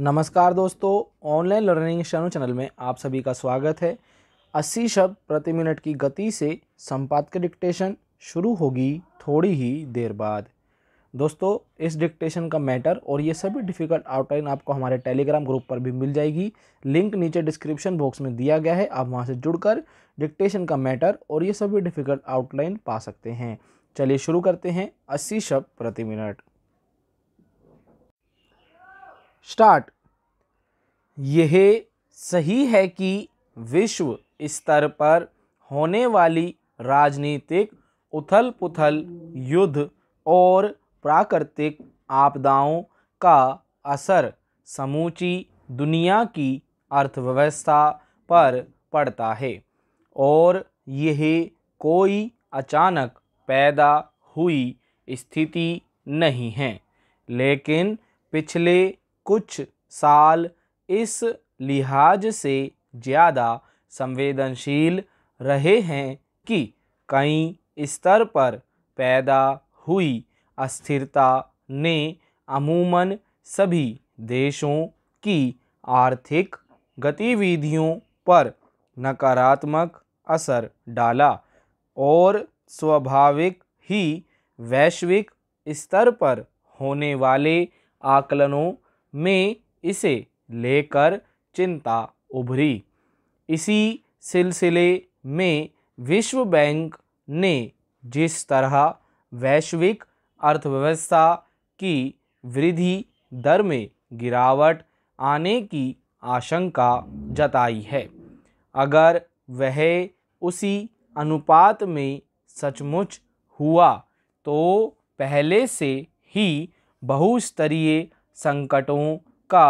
नमस्कार दोस्तों online learning शनु channel में आप सभी का स्वागत है 80 शब्द प्रति मिनट की गति से संपाद डिक्टेशन शुरू होगी थोड़ी ही देर बाद दोस्तों इस डिक्टेशन का मैटर और ये सभी डिफ़िकल्ट आउटलाइन आपको हमारे टेलीग्राम ग्रुप पर भी मिल जाएगी लिंक नीचे डिस्क्रिप्शन बॉक्स में दिया गया है आप वहाँ से जुड़कर डिक्टेशन का मैटर और ये सभी डिफ़िकल्ट आउटलाइन पा सकते हैं चलिए शुरू करते हैं अस्सी शब्द प्रति मिनट स्टार्ट यह सही है कि विश्व स्तर पर होने वाली राजनीतिक उथल पुथल युद्ध और प्राकृतिक आपदाओं का असर समूची दुनिया की अर्थव्यवस्था पर पड़ता है और यह कोई अचानक पैदा हुई स्थिति नहीं है लेकिन पिछले कुछ साल इस लिहाज से ज़्यादा संवेदनशील रहे हैं कि कई स्तर पर पैदा हुई अस्थिरता ने अमूमन सभी देशों की आर्थिक गतिविधियों पर नकारात्मक असर डाला और स्वाभाविक ही वैश्विक स्तर पर होने वाले आकलनों में इसे लेकर चिंता उभरी इसी सिलसिले में विश्व बैंक ने जिस तरह वैश्विक अर्थव्यवस्था की वृद्धि दर में गिरावट आने की आशंका जताई है अगर वह उसी अनुपात में सचमुच हुआ तो पहले से ही बहुस्तरीय संकटों का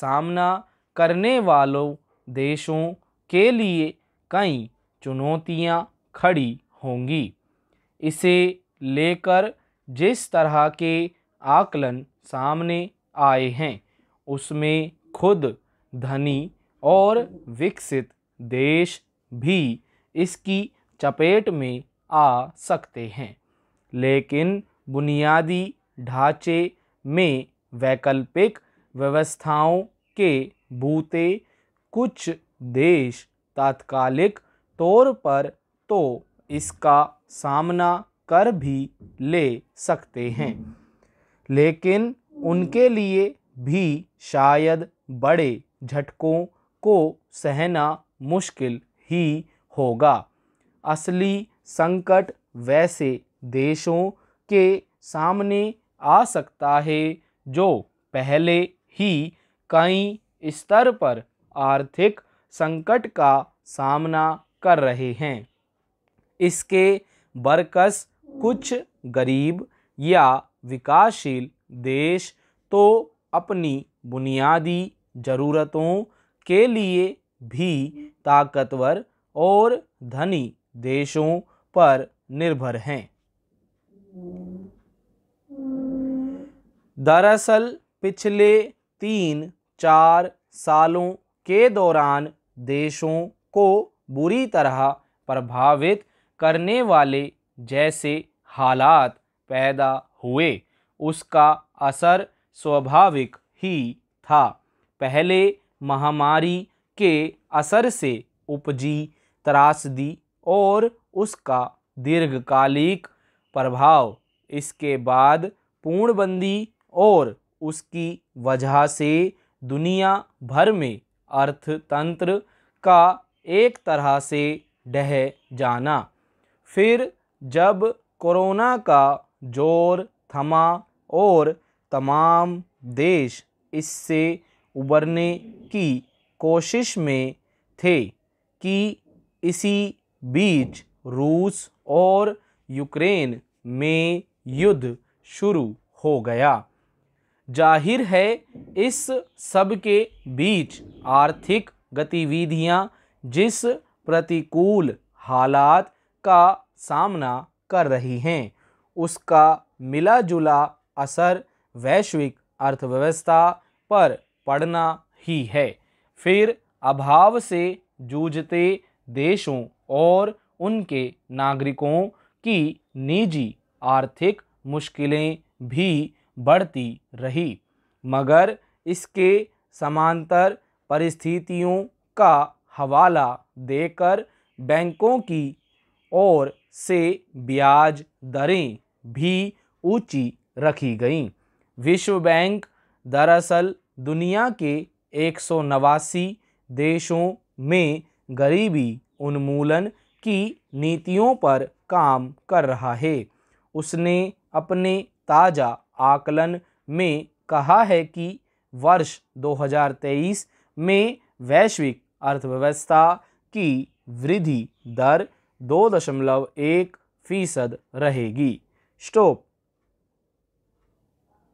सामना करने वालों देशों के लिए कई चुनौतियाँ खड़ी होंगी इसे लेकर जिस तरह के आकलन सामने आए हैं उसमें खुद धनी और विकसित देश भी इसकी चपेट में आ सकते हैं लेकिन बुनियादी ढांचे में वैकल्पिक व्यवस्थाओं के बूते कुछ देश तात्कालिक तौर पर तो इसका सामना कर भी ले सकते हैं लेकिन उनके लिए भी शायद बड़े झटकों को सहना मुश्किल ही होगा असली संकट वैसे देशों के सामने आ सकता है जो पहले ही कई स्तर पर आर्थिक संकट का सामना कर रहे हैं इसके बरकस कुछ गरीब या विकासशील देश तो अपनी बुनियादी ज़रूरतों के लिए भी ताकतवर और धनी देशों पर निर्भर हैं दरअसल पिछले तीन चार सालों के दौरान देशों को बुरी तरह प्रभावित करने वाले जैसे हालात पैदा हुए उसका असर स्वाभाविक ही था पहले महामारी के असर से उपजी त्रासदी और उसका दीर्घकालिक प्रभाव इसके बाद पूर्णबंदी और उसकी वजह से दुनिया भर में अर्थतंत्र का एक तरह से ढह जाना फिर जब कोरोना का जोर थमा और तमाम देश इससे उबरने की कोशिश में थे कि इसी बीच रूस और यूक्रेन में युद्ध शुरू हो गया जाहिर है इस सब के बीच आर्थिक गतिविधियां जिस प्रतिकूल हालात का सामना कर रही हैं उसका मिला जुला असर वैश्विक अर्थव्यवस्था पर पड़ना ही है फिर अभाव से जूझते देशों और उनके नागरिकों की निजी आर्थिक मुश्किलें भी बढ़ती रही मगर इसके समांतर परिस्थितियों का हवाला देकर बैंकों की ओर से ब्याज दरें भी ऊंची रखी गईं विश्व बैंक दरअसल दुनिया के एक देशों में गरीबी उन्मूलन की नीतियों पर काम कर रहा है उसने अपने ताज़ा आकलन में कहा है कि वर्ष 2023 में वैश्विक अर्थव्यवस्था की वृद्धि दर दो दशमलव एक फीसद रहेगी स्टॉप